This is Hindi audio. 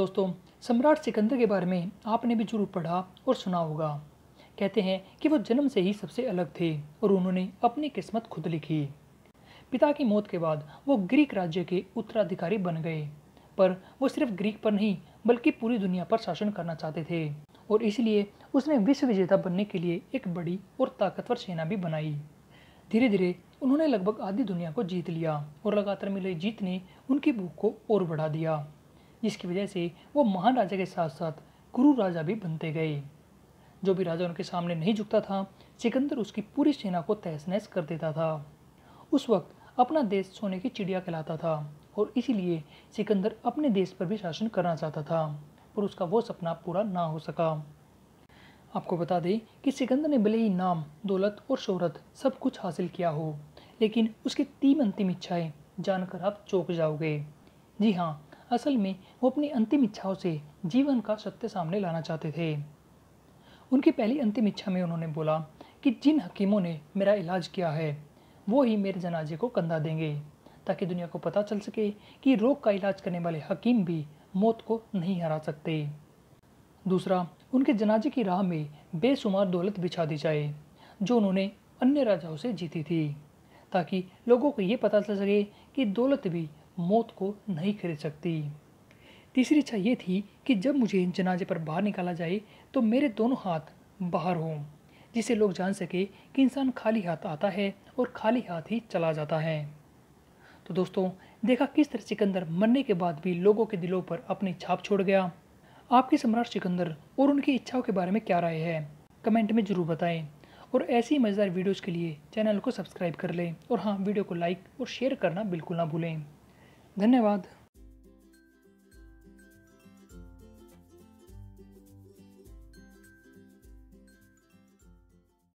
दोस्तों सम्राट सिकंदर के बारे में आपने भी जरूर पढ़ा और सुना होगा कहते हैं कि वो जन्म से ही सबसे अलग थे और उन्होंने अपनी किस्मत खुद लिखी पिता की मौत के बाद वो ग्रीक राज्य के उत्तराधिकारी बन गए पर वो सिर्फ ग्रीक पर नहीं बल्कि पूरी दुनिया पर शासन करना चाहते थे और इसलिए उसने विश्व विजेता बनने के लिए एक बड़ी और ताकतवर सेना भी बनाई धीरे धीरे उन्होंने लगभग आधी दुनिया को जीत लिया और लगातार मिले जीत ने उनकी भूख को और बढ़ा दिया जिसकी वजह से वो महान राजा के साथ साथ गुरु राजा भी बनते गए जो भी राजा उनके सामने नहीं झुकता था सिकंदर उसकी पूरी सेना को तहस नहस कर देता था उस वक्त अपना देश सोने की चिड़िया कहलाता था और इसीलिए सिकंदर अपने देश पर भी शासन करना चाहता था पर उसका वो सपना पूरा ना हो सका आपको बता दें कि सिकंदर ने भले ही नाम दौलत और शोहरत सब कुछ हासिल किया हो लेकिन उसकी तीन अंतिम इच्छाएं जानकर आप चौंक जाओगे जी हाँ असल में वो अपनी अंतिम इच्छाओं से जीवन का सत्य सामने लाना चाहते थे उनकी पहली अंतिम इच्छा में उन्होंने बोला कि जिन हकीमों ने मेरा इलाज किया है वो ही मेरे जनाजे को कंधा देंगे ताकि दुनिया को पता चल सके कि रोग का इलाज करने वाले हकीम भी मौत को नहीं हरा सकते दूसरा उनके जनाजे की राह में बेशुमार दौलत बिछा दी जाए जो उन्होंने अन्य राजाओं से जीती थी ताकि लोगों को ये पता चल सके कि दौलत भी मौत को नहीं खरीद सकती तीसरी इच्छा ये थी कि जब मुझे जनाजे पर बाहर निकाला जाए तो मेरे दोनों हाथ बाहर हों जिसे लोग जान सके कि इंसान खाली हाथ आता है और खाली हाथ ही चला जाता है तो दोस्तों देखा किस तरह सिकंदर मरने के बाद भी लोगों के दिलों पर अपनी छाप छोड़ गया आपके सम्राट सिकंदर और उनकी इच्छाओं के बारे में क्या राय है कमेंट में ज़रूर बताएं और ऐसी मज़ेदार वीडियोज़ के लिए चैनल को सब्सक्राइब कर लें और हाँ वीडियो को लाइक और शेयर करना बिल्कुल ना भूलें धन्यवाद